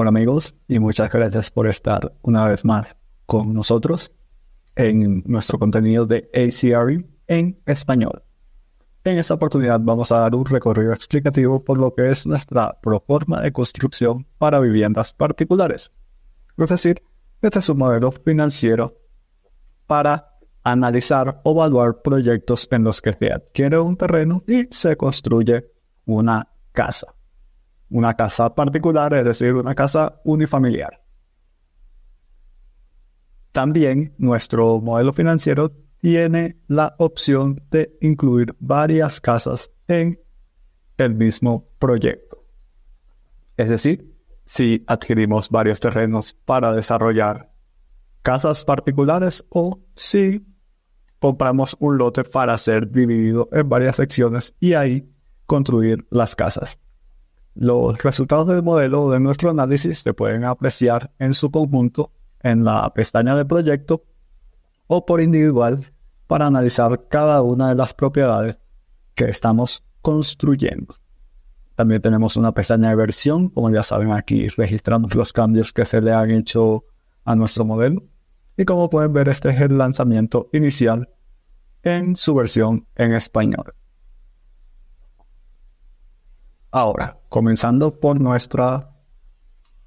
Hola amigos y muchas gracias por estar una vez más con nosotros en nuestro contenido de ACR e en español. En esta oportunidad vamos a dar un recorrido explicativo por lo que es nuestra proforma de construcción para viviendas particulares. Es decir, este es un modelo financiero para analizar o evaluar proyectos en los que se adquiere un terreno y se construye una casa una casa particular, es decir, una casa unifamiliar. También nuestro modelo financiero tiene la opción de incluir varias casas en el mismo proyecto. Es decir, si adquirimos varios terrenos para desarrollar casas particulares o si compramos un lote para ser dividido en varias secciones y ahí construir las casas. Los resultados del modelo de nuestro análisis se pueden apreciar en su conjunto en la pestaña de proyecto o por individual para analizar cada una de las propiedades que estamos construyendo. También tenemos una pestaña de versión, como ya saben aquí registramos los cambios que se le han hecho a nuestro modelo. Y como pueden ver, este es el lanzamiento inicial en su versión en español. Ahora, comenzando por nuestra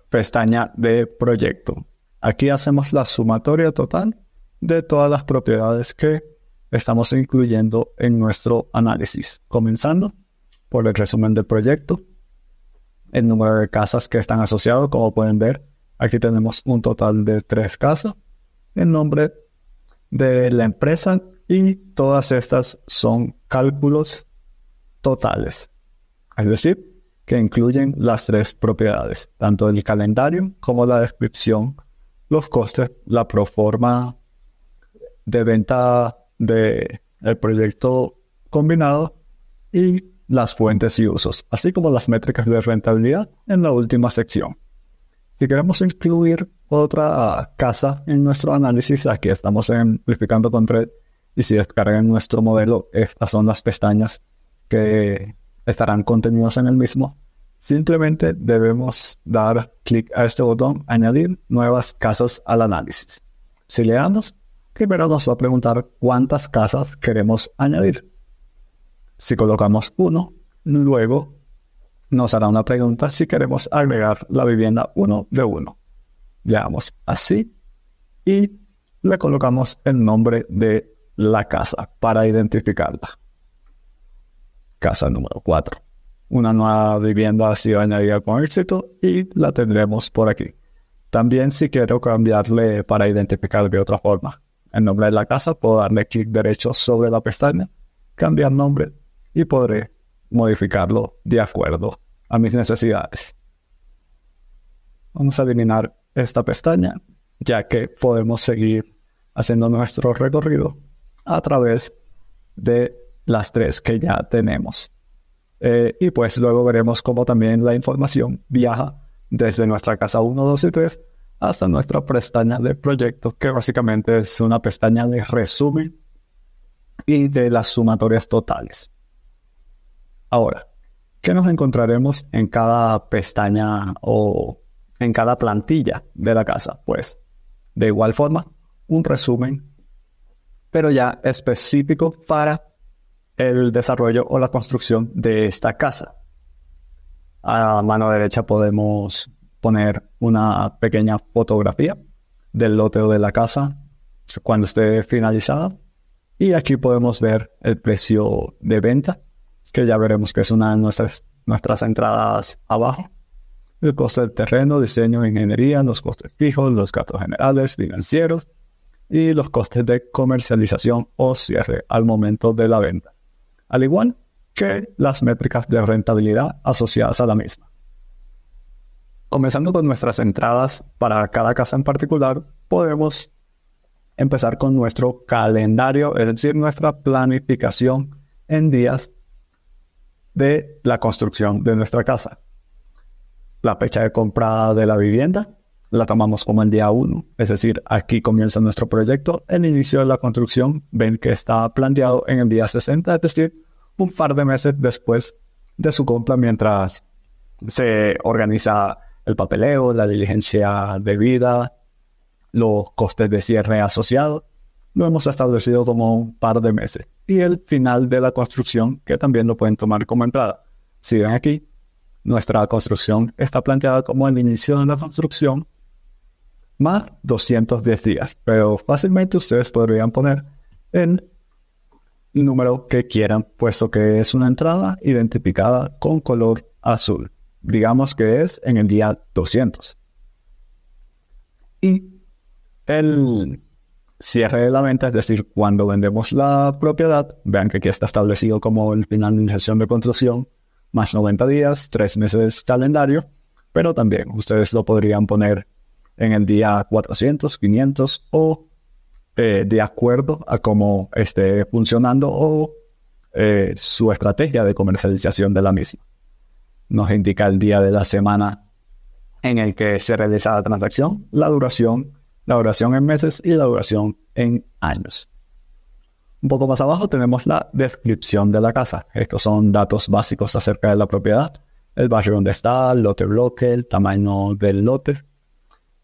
pestaña de proyecto. Aquí hacemos la sumatoria total de todas las propiedades que estamos incluyendo en nuestro análisis, comenzando por el resumen del proyecto, el número de casas que están asociados, como pueden ver, aquí tenemos un total de tres casas, el nombre de la empresa y todas estas son cálculos totales es decir, que incluyen las tres propiedades, tanto el calendario como la descripción, los costes, la proforma de venta del el proyecto combinado y las fuentes y usos, así como las métricas de rentabilidad en la última sección. Si queremos incluir otra casa en nuestro análisis, aquí estamos simplificando con Red y si descargan nuestro modelo, estas son las pestañas que estarán contenidos en el mismo. Simplemente debemos dar clic a este botón, añadir nuevas casas al análisis. Si le damos, primero nos va a preguntar cuántas casas queremos añadir. Si colocamos uno, luego nos hará una pregunta si queremos agregar la vivienda 1 de uno. Le damos así y le colocamos el nombre de la casa para identificarla casa número 4. Una nueva vivienda ha sido añadida con éxito y la tendremos por aquí. También si quiero cambiarle para identificar de otra forma el nombre de la casa, puedo darle clic derecho sobre la pestaña, cambiar nombre y podré modificarlo de acuerdo a mis necesidades. Vamos a eliminar esta pestaña ya que podemos seguir haciendo nuestro recorrido a través de las tres que ya tenemos. Eh, y pues luego veremos cómo también la información viaja desde nuestra casa 1, 2 y 3 hasta nuestra pestaña de proyecto, que básicamente es una pestaña de resumen y de las sumatorias totales. Ahora, ¿qué nos encontraremos en cada pestaña o en cada plantilla de la casa? Pues, de igual forma, un resumen, pero ya específico para el desarrollo o la construcción de esta casa. A la mano derecha podemos poner una pequeña fotografía del loteo de la casa cuando esté finalizada. Y aquí podemos ver el precio de venta, que ya veremos que es una de nuestras, nuestras entradas abajo. El coste del terreno, diseño, ingeniería, los costes fijos, los gastos generales, financieros y los costes de comercialización o cierre al momento de la venta al igual que las métricas de rentabilidad asociadas a la misma. Comenzando con nuestras entradas para cada casa en particular, podemos empezar con nuestro calendario, es decir, nuestra planificación en días de la construcción de nuestra casa. La fecha de compra de la vivienda la tomamos como el día 1, es decir, aquí comienza nuestro proyecto, el inicio de la construcción, ven que está planteado en el día 60, es decir, un par de meses después de su compra mientras se organiza el papeleo, la diligencia debida, los costes de cierre asociados. Lo hemos establecido como un par de meses. Y el final de la construcción, que también lo pueden tomar como entrada. Si ven aquí, nuestra construcción está planteada como el inicio de la construcción más 210 días, pero fácilmente ustedes podrían poner en número que quieran, puesto que es una entrada identificada con color azul. Digamos que es en el día 200. Y el cierre de la venta, es decir, cuando vendemos la propiedad, vean que aquí está establecido como el final de inyección de construcción, más 90 días, 3 meses calendario, pero también ustedes lo podrían poner en el día 400, 500 o eh, de acuerdo a cómo esté funcionando o eh, su estrategia de comercialización de la misma. Nos indica el día de la semana en el que se realiza la transacción, la duración, la duración en meses y la duración en años. Un poco más abajo tenemos la descripción de la casa. Estos son datos básicos acerca de la propiedad, el barrio donde está, el lote bloque, el tamaño del lote,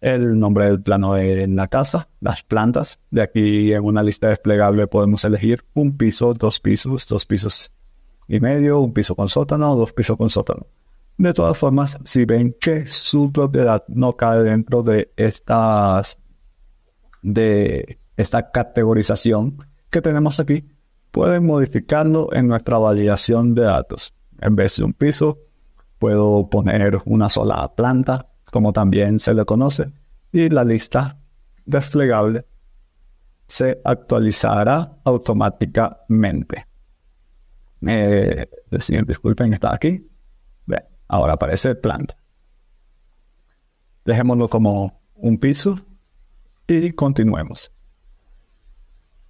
el nombre del plano en la casa, las plantas. De aquí en una lista desplegable podemos elegir un piso, dos pisos, dos pisos y medio, un piso con sótano, dos pisos con sótano. De todas formas, si ven que su propiedad no cae dentro de de esta categorización que tenemos aquí, pueden modificarlo en nuestra validación de datos. En vez de un piso, puedo poner una sola planta, como también se le conoce, y la lista desplegable se actualizará automáticamente. disculpen, está aquí. ahora aparece planta. Dejémoslo como un piso y continuemos.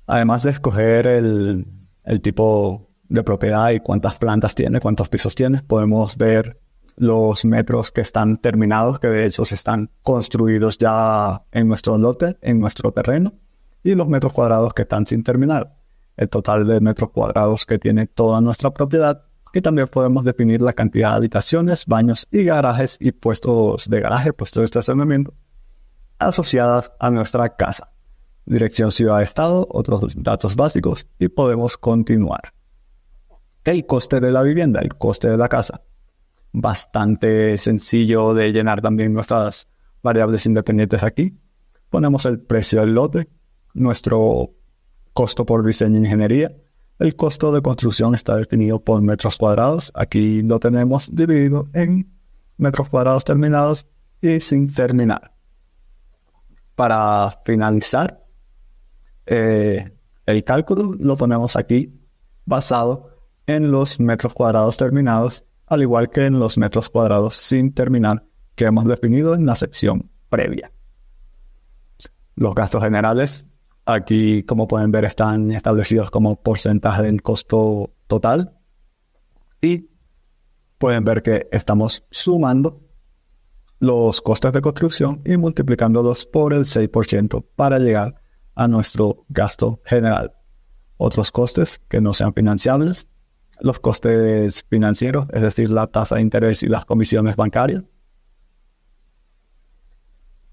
Además de escoger el, el tipo de propiedad y cuántas plantas tiene, cuántos pisos tiene, podemos ver los metros que están terminados, que de hecho están construidos ya en nuestro lote, en nuestro terreno, y los metros cuadrados que están sin terminar. El total de metros cuadrados que tiene toda nuestra propiedad. Y también podemos definir la cantidad de habitaciones, baños y garajes y puestos de garaje, puestos de estacionamiento asociadas a nuestra casa. Dirección ciudad-estado, otros datos básicos y podemos continuar. El coste de la vivienda, el coste de la casa bastante sencillo de llenar también nuestras variables independientes aquí. Ponemos el precio del lote, nuestro costo por diseño e ingeniería. El costo de construcción está definido por metros cuadrados. Aquí lo tenemos dividido en metros cuadrados terminados y sin terminar. Para finalizar, eh, el cálculo lo ponemos aquí basado en los metros cuadrados terminados al igual que en los metros cuadrados sin terminar que hemos definido en la sección previa. Los gastos generales, aquí como pueden ver, están establecidos como porcentaje del costo total y pueden ver que estamos sumando los costes de construcción y multiplicándolos por el 6% para llegar a nuestro gasto general. Otros costes que no sean financiables los costes financieros, es decir, la tasa de interés y las comisiones bancarias.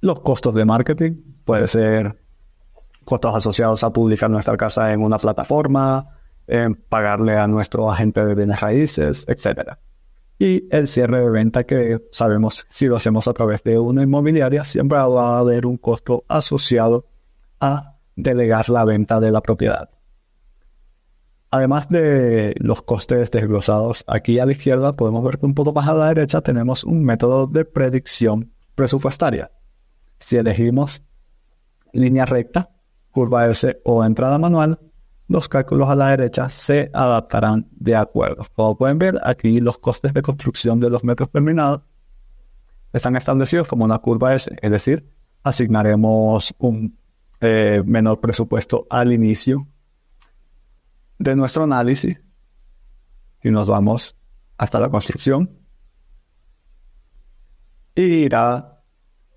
Los costos de marketing, puede ser costos asociados a publicar nuestra casa en una plataforma, pagarle a nuestro agente de bienes raíces, etc. Y el cierre de venta que sabemos si lo hacemos a través de una inmobiliaria, siempre va a haber un costo asociado a delegar la venta de la propiedad. Además de los costes desglosados, aquí a la izquierda podemos ver que un poco más a la derecha tenemos un método de predicción presupuestaria. Si elegimos línea recta, curva S o entrada manual, los cálculos a la derecha se adaptarán de acuerdo. Como pueden ver, aquí los costes de construcción de los metros terminados están establecidos como una curva S, es decir, asignaremos un eh, menor presupuesto al inicio de nuestro análisis y nos vamos hasta la construcción. Y irá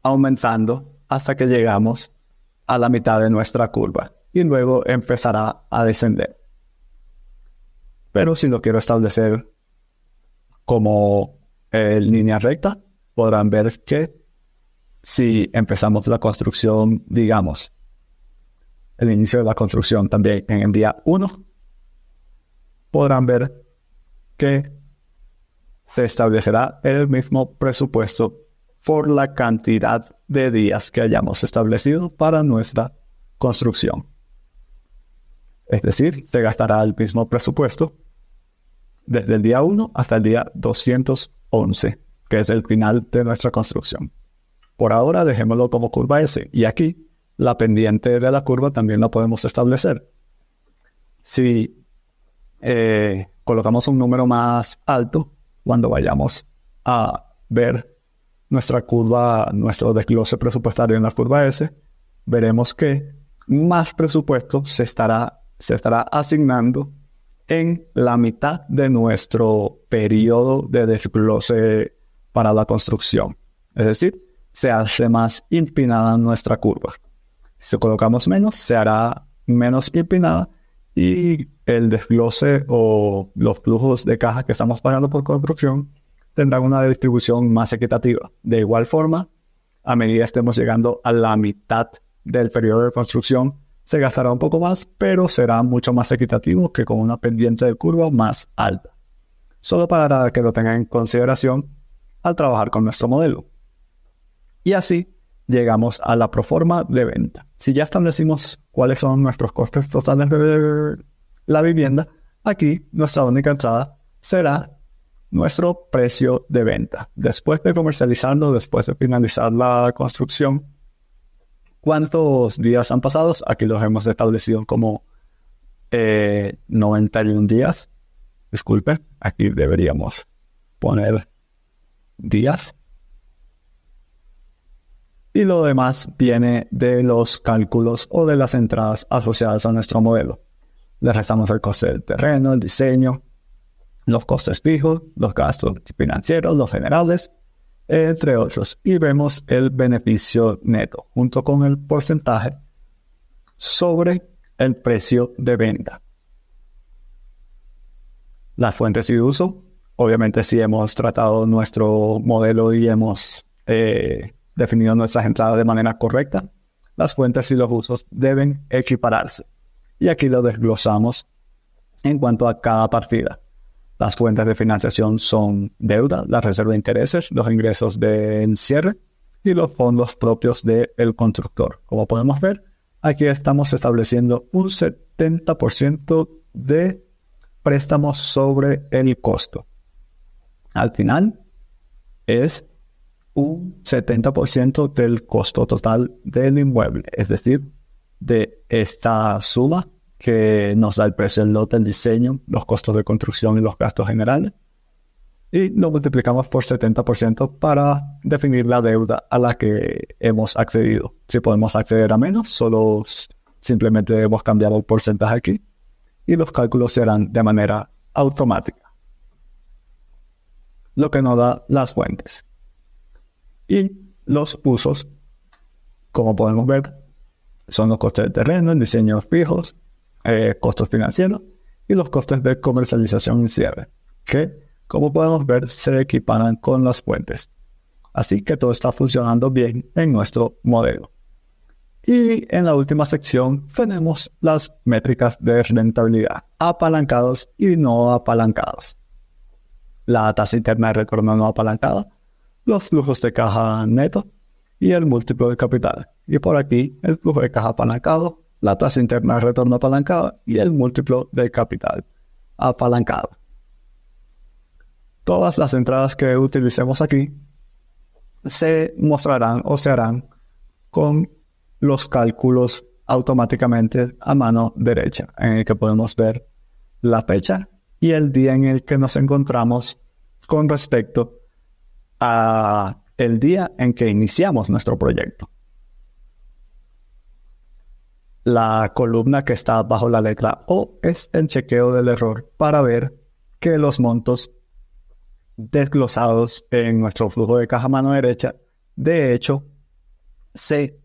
aumentando hasta que llegamos a la mitad de nuestra curva y luego empezará a descender. Pero si lo quiero establecer como eh, línea recta, podrán ver que si empezamos la construcción, digamos, el inicio de la construcción también en el día 1, podrán ver que se establecerá el mismo presupuesto por la cantidad de días que hayamos establecido para nuestra construcción. Es decir, se gastará el mismo presupuesto desde el día 1 hasta el día 211, que es el final de nuestra construcción. Por ahora dejémoslo como curva S y aquí la pendiente de la curva también la podemos establecer. Si eh, colocamos un número más alto cuando vayamos a ver nuestra curva, nuestro desglose presupuestario en la curva S, veremos que más presupuesto se estará, se estará asignando en la mitad de nuestro periodo de desglose para la construcción. Es decir, se hace más empinada nuestra curva. Si colocamos menos, se hará menos empinada y el desglose o los flujos de cajas que estamos pagando por construcción tendrán una distribución más equitativa. De igual forma, a medida estemos llegando a la mitad del periodo de construcción, se gastará un poco más, pero será mucho más equitativo que con una pendiente de curva más alta. Solo para que lo tengan en consideración al trabajar con nuestro modelo. Y así llegamos a la proforma de venta. Si ya establecimos cuáles son nuestros costes totales de, la vivienda, aquí nuestra única entrada será nuestro precio de venta. Después de comercializarlo, después de finalizar la construcción, ¿cuántos días han pasado? Aquí los hemos establecido como 91 eh, días. Disculpe, aquí deberíamos poner días. Y lo demás viene de los cálculos o de las entradas asociadas a nuestro modelo. Le restamos el coste del terreno, el diseño, los costes fijos, los gastos financieros, los generales, entre otros, y vemos el beneficio neto junto con el porcentaje sobre el precio de venta. Las fuentes y uso, obviamente si hemos tratado nuestro modelo y hemos eh, definido nuestras entradas de manera correcta, las fuentes y los usos deben equipararse y aquí lo desglosamos en cuanto a cada partida. Las fuentes de financiación son deuda, la reserva de intereses, los ingresos de encierre y los fondos propios del constructor. Como podemos ver, aquí estamos estableciendo un 70% de préstamos sobre el costo. Al final, es un 70% del costo total del inmueble, es decir, de esta suma que nos da el precio del lote, el diseño, los costos de construcción y los gastos generales. Y lo multiplicamos por 70% para definir la deuda a la que hemos accedido. Si podemos acceder a menos, solo simplemente hemos cambiado el porcentaje aquí y los cálculos serán de manera automática. Lo que nos da las fuentes. Y los usos, como podemos ver, son los costes de terreno, diseños fijos, eh, costos financieros y los costes de comercialización y cierre, que, como podemos ver, se equiparan con las fuentes. Así que todo está funcionando bien en nuestro modelo. Y en la última sección tenemos las métricas de rentabilidad, apalancados y no apalancados. La tasa interna de retorno no apalancada, los flujos de caja neto y el múltiplo de capital, y por aquí el flujo de caja apalancado, la tasa interna de retorno apalancado y el múltiplo de capital apalancado. Todas las entradas que utilicemos aquí se mostrarán o se harán con los cálculos automáticamente a mano derecha, en el que podemos ver la fecha y el día en el que nos encontramos con respecto a el día en que iniciamos nuestro proyecto. La columna que está bajo la letra O es el chequeo del error para ver que los montos desglosados en nuestro flujo de caja mano derecha, de hecho, se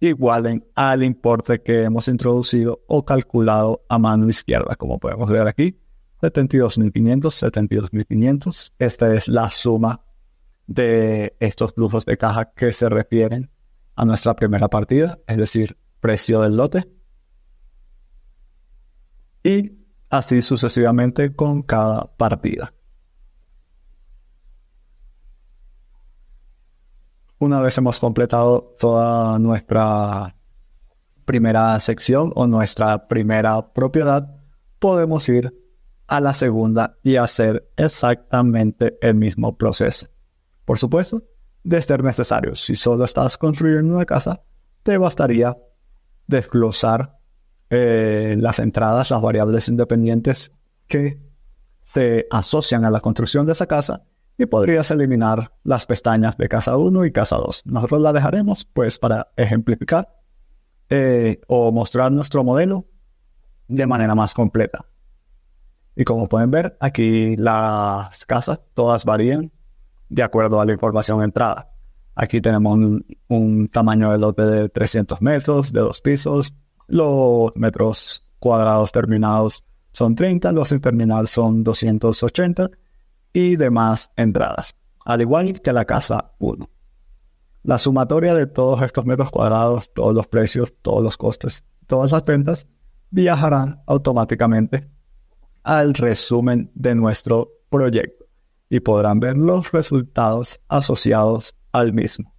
igualen al importe que hemos introducido o calculado a mano izquierda, como podemos ver aquí, 72.500, 72.500. Esta es la suma de estos flujos de caja que se refieren a nuestra primera partida, es decir, precio del lote. Y así sucesivamente con cada partida. Una vez hemos completado toda nuestra primera sección o nuestra primera propiedad, podemos ir a la segunda y hacer exactamente el mismo proceso. Por supuesto, de ser necesario, si solo estás construyendo una casa, te bastaría desglosar eh, las entradas, las variables independientes que se asocian a la construcción de esa casa y podrías eliminar las pestañas de casa 1 y casa 2. Nosotros la dejaremos pues para ejemplificar eh, o mostrar nuestro modelo de manera más completa. Y como pueden ver, aquí las casas todas varían de acuerdo a la información entrada. Aquí tenemos un, tamaño de lote de 300 metros, de dos pisos. Los metros cuadrados terminados son 30, los sin terminar son 280 y demás entradas, al igual que la casa 1. La sumatoria de todos estos metros cuadrados, todos los precios, todos los costes, todas las ventas viajarán automáticamente al resumen de nuestro proyecto y podrán ver los resultados asociados al mismo.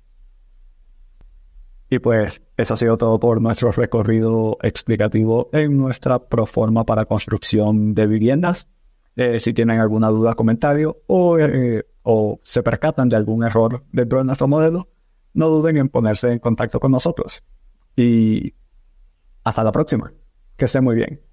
Y pues eso ha sido todo por nuestro recorrido explicativo en nuestra proforma para construcción de viviendas. Eh, si tienen alguna duda, comentario eh, o, se percatan de algún error dentro de nuestro modelo, no duden en ponerse en contacto con nosotros. Y hasta la próxima. Que sea muy bien.